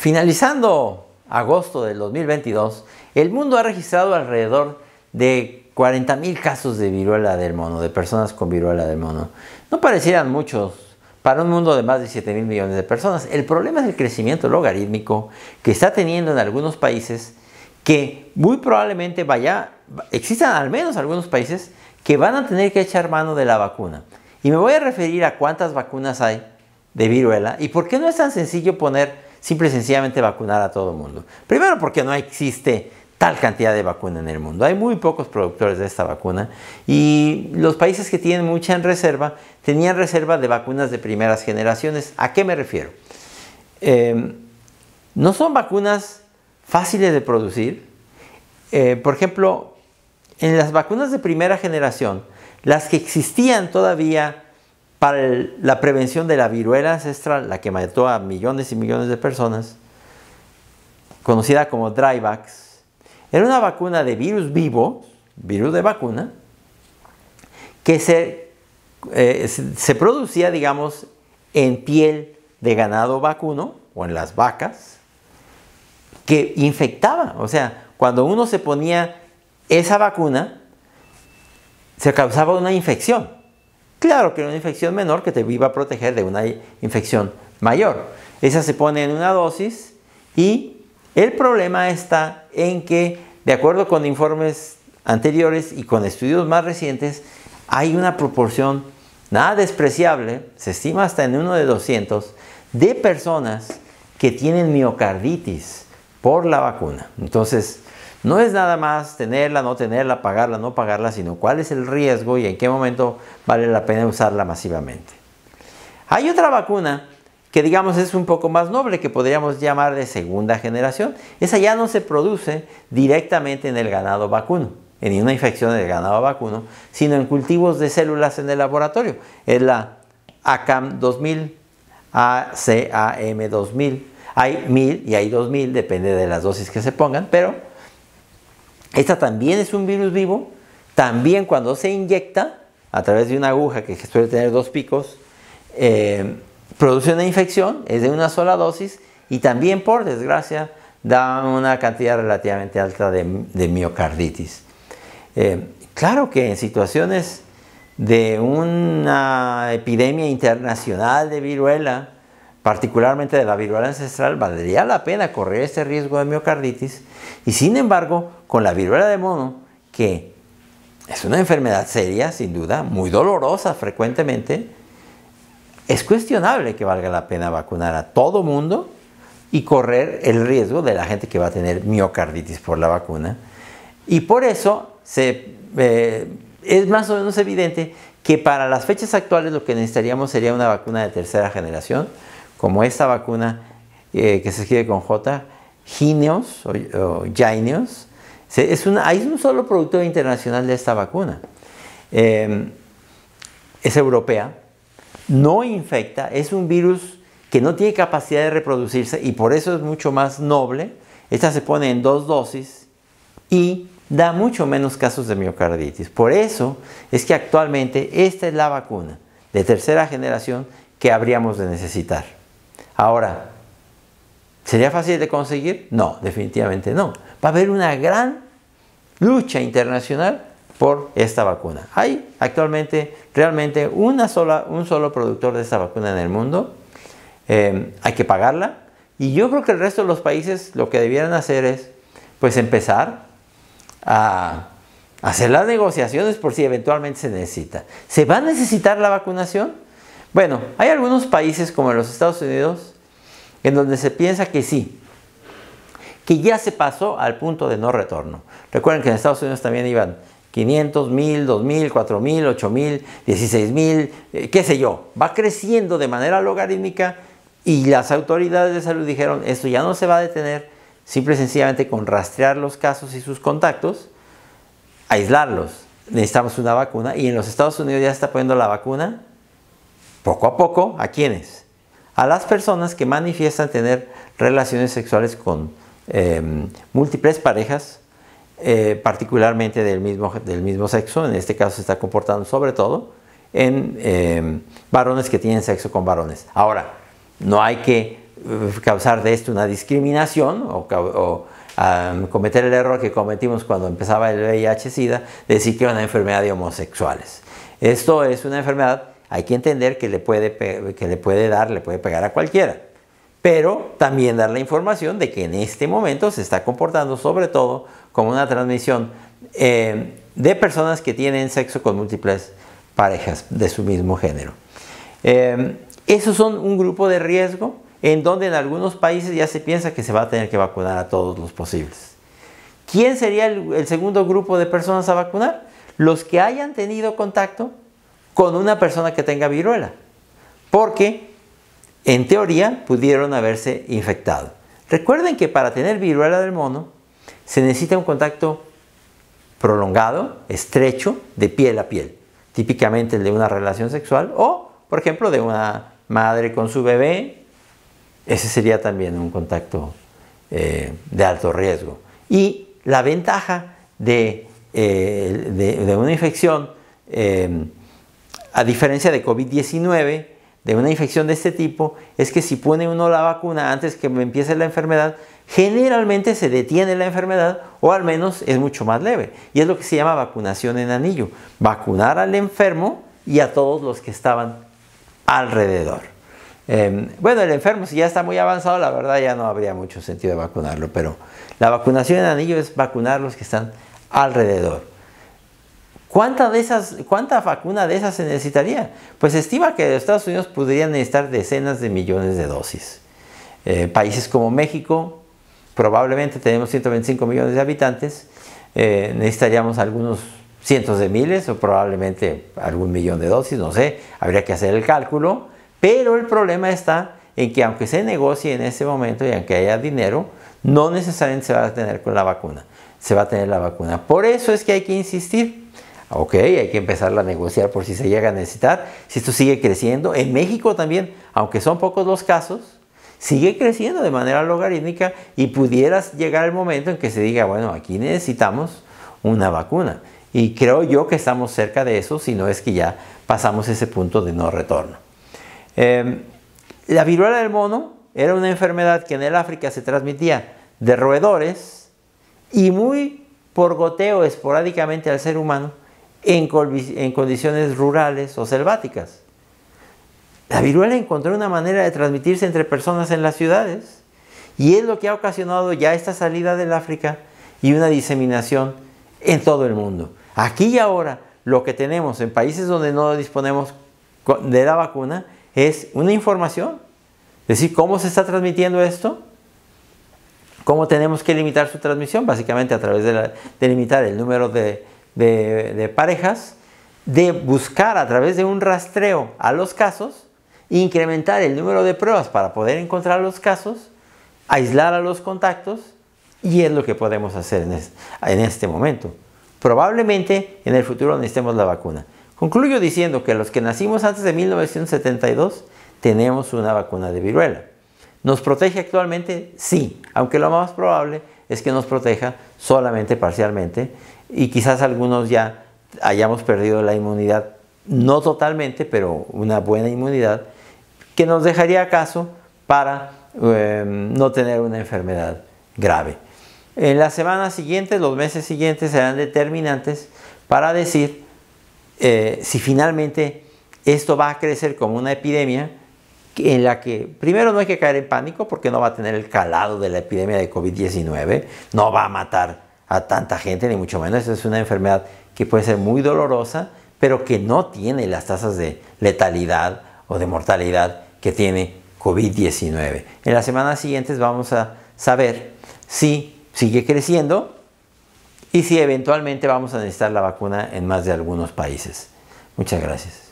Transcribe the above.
Finalizando agosto del 2022, el mundo ha registrado alrededor de 40.000 casos de viruela del mono, de personas con viruela del mono. No parecieran muchos para un mundo de más de 7 mil millones de personas. El problema es el crecimiento logarítmico que está teniendo en algunos países que muy probablemente vaya, existan al menos algunos países que van a tener que echar mano de la vacuna. Y me voy a referir a cuántas vacunas hay de viruela y por qué no es tan sencillo poner simple y sencillamente vacunar a todo el mundo. Primero porque no existe tal cantidad de vacuna en el mundo. Hay muy pocos productores de esta vacuna y los países que tienen mucha en reserva tenían reserva de vacunas de primeras generaciones. ¿A qué me refiero? Em, no son vacunas fáciles de producir. Eh, por ejemplo, en las vacunas de primera generación, las que existían todavía para la prevención de la viruela ancestral, la que mató a millones y millones de personas, conocida como Dryvax, era una vacuna de virus vivo, virus de vacuna, que eh, se, se producía, digamos, en piel de ganado vacuno o en las vacas, que infectaba. O sea, cuando uno se ponía esa vacuna, se causaba una infección. Claro que una infección menor que te iba a proteger de una infección mayor. Esa se pone en una dosis y el problema está en que, de acuerdo con informes anteriores y con estudios más recientes, hay una proporción nada despreciable, se estima hasta en uno de 200, de personas que tienen miocarditis por la vacuna. Entonces, no es nada más tenerla, no tenerla, pagarla, no pagarla, sino cuál es el riesgo y en qué momento vale la pena usarla masivamente. Hay otra vacuna que digamos es un poco más noble, que podríamos llamar de segunda generación. Esa ya no se produce directamente en el ganado vacuno, en una infección del ganado vacuno, sino en cultivos de células en el laboratorio. Es la ACAM 2000, ACAM 2000. Hay mil y hay 2000, depende de las dosis que se pongan, pero esta también es un virus vivo, también cuando se inyecta a través de una aguja que suele tener dos picos, eh, produce una infección, es de una sola dosis y también por desgracia da una cantidad relativamente alta de, miocarditis. Eh, claro que en situaciones de una epidemia internacional de viruela, particularmente de la viruela ancestral, valdría la pena correr este riesgo de miocarditis y sin embargo con la viruela de mono, que es una enfermedad seria, sin duda, muy dolorosa frecuentemente, es cuestionable que valga la pena vacunar a todo mundo y correr el riesgo de la gente que va a tener miocarditis por la vacuna. Y por eso eh, es más o menos evidente que para las fechas actuales lo que necesitaríamos sería una vacuna de tercera generación, como esta vacuna eh, que se escribe con J, Gineos o, es hay un solo producto internacional de esta vacuna. Em, es europea, no infecta, es un virus que no tiene capacidad de reproducirse y por eso es mucho más noble. Esta se pone en dos dosis y da mucho menos casos de miocarditis. Por eso es que actualmente esta es la vacuna de tercera generación que habríamos de necesitar. Ahora, ¿sería fácil de conseguir? No, definitivamente no. Va a haber una gran lucha internacional por esta vacuna. Hay actualmente realmente una sola, un solo productor de esta vacuna en el mundo. Em, hay que pagarla. Y yo creo que el resto de los países lo que debieran hacer es pues empezar a hacer las negociaciones por si eventualmente se necesita. ¿Se va a necesitar la vacunación? Bueno, hay algunos países como los Estados Unidos en donde se piensa que sí, que ya se pasó al punto de no retorno. Recuerden que en Estados Unidos también iban 500, 1000, 2000, 4000, 8000, 16000, qué sé yo. Va creciendo de manera logarítmica y las autoridades de salud dijeron, esto ya no se va a detener, simple y sencillamente con rastrear los casos y sus contactos, aislarlos. Necesitamos una vacuna y en los Estados Unidos ya está poniendo la vacuna poco a poco a quienes a las personas que manifiestan tener relaciones sexuales con em, múltiples parejas, eh, particularmente del mismo, del mismo sexo, en este caso se está comportando sobre todo en em, varones que tienen sexo con varones. Ahora, no hay que eh, causar de esto una discriminación o, cometer el error que cometimos cuando empezaba el VIH-Sida, decir que era una enfermedad de homosexuales. Esto es una enfermedad hay que entender que le, puede, que le puede dar, le puede pegar a cualquiera. Pero también dar la información de que en este momento se está comportando sobre todo como una transmisión eh, de personas que tienen sexo con múltiples parejas de su mismo género. Eh, esos son un grupo de riesgo en donde en algunos países ya se piensa que se va a tener que vacunar a todos los posibles. ¿Quién sería el segundo grupo de personas a vacunar? Los que hayan tenido contacto con una persona que tenga viruela, porque en teoría pudieron haberse infectado. Recuerden que para tener viruela del mono se necesita un contacto prolongado, estrecho, de piel a piel, típicamente el de una relación sexual o, por ejemplo, de una madre con su bebé, ese sería también un contacto eh, de alto riesgo. Y la ventaja de, eh, una infección eh, a diferencia de COVID-19, de una infección de este tipo, es que si pone uno la vacuna antes que empiece la enfermedad, generalmente se detiene la enfermedad o al menos es mucho más leve. Y es lo que se llama vacunación en anillo. Vacunar al enfermo y a todos los que estaban alrededor. Em, bueno, el enfermo si ya está muy avanzado, la verdad ya no habría mucho sentido de vacunarlo, pero la vacunación en anillo es vacunar a los que están alrededor de esas, ¿Cuánta vacuna de esas se necesitaría? Pues se estima que Estados Unidos podrían necesitar decenas de millones de dosis. Eh, países como México, probablemente tenemos 125 millones de habitantes, eh, necesitaríamos algunos cientos de miles o probablemente algún millón de dosis, no sé, habría que hacer el cálculo, pero el problema está en que aunque se negocie en ese momento y aunque haya dinero, no necesariamente se va a tener con la vacuna, se va a tener la vacuna. Por eso es que hay que insistir. Ok, hay que empezar a negociar por si se llega a necesitar. Si esto sigue creciendo, en México también, aunque son pocos los casos, sigue creciendo de manera logarítmica y pudieras llegar el momento en que se diga, bueno, aquí necesitamos una vacuna. Y creo yo que estamos cerca de eso, si no es que ya pasamos ese punto de no retorno. Em, la viruela del mono era una enfermedad que en el África se transmitía de roedores y muy por goteo esporádicamente al ser humano en, condiciones rurales o selváticas. La viruela encontró una manera de transmitirse entre personas en las ciudades y es lo que ha ocasionado ya esta salida del África y una diseminación en todo el mundo. Aquí y ahora lo que tenemos en países donde no disponemos de la vacuna es una información, es decir, cómo se está transmitiendo esto, cómo tenemos que limitar su transmisión, básicamente a través de limitar el número de, de, parejas, de buscar a través de un rastreo a los casos, incrementar el número de pruebas para poder encontrar los casos, aislar a los contactos, y es lo que podemos hacer en, en este momento. Probablemente en el futuro necesitemos la vacuna. Concluyo diciendo que los que nacimos antes de 1972 tenemos una vacuna de viruela. ¿Nos protege actualmente? Sí, aunque lo más probable es que nos proteja solamente parcialmente y quizás algunos ya hayamos perdido la inmunidad, no totalmente, pero una buena inmunidad, que nos dejaría caso para em, no tener una enfermedad grave. En las semanas siguientes, los meses siguientes serán determinantes para decir eh, si finalmente esto va a crecer como una epidemia en la que primero no hay que caer en pánico porque no va a tener el calado de la epidemia de COVID-19, no va a matar a tanta gente, ni mucho menos. Es una enfermedad que puede ser muy dolorosa, pero que no tiene las tasas de letalidad o de mortalidad que tiene COVID-19. En las semanas siguientes vamos a saber si sigue creciendo y si eventualmente vamos a necesitar la vacuna en más de algunos países. Muchas gracias.